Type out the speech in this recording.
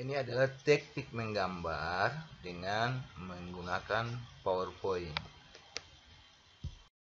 ini adalah teknik menggambar dengan menggunakan powerpoint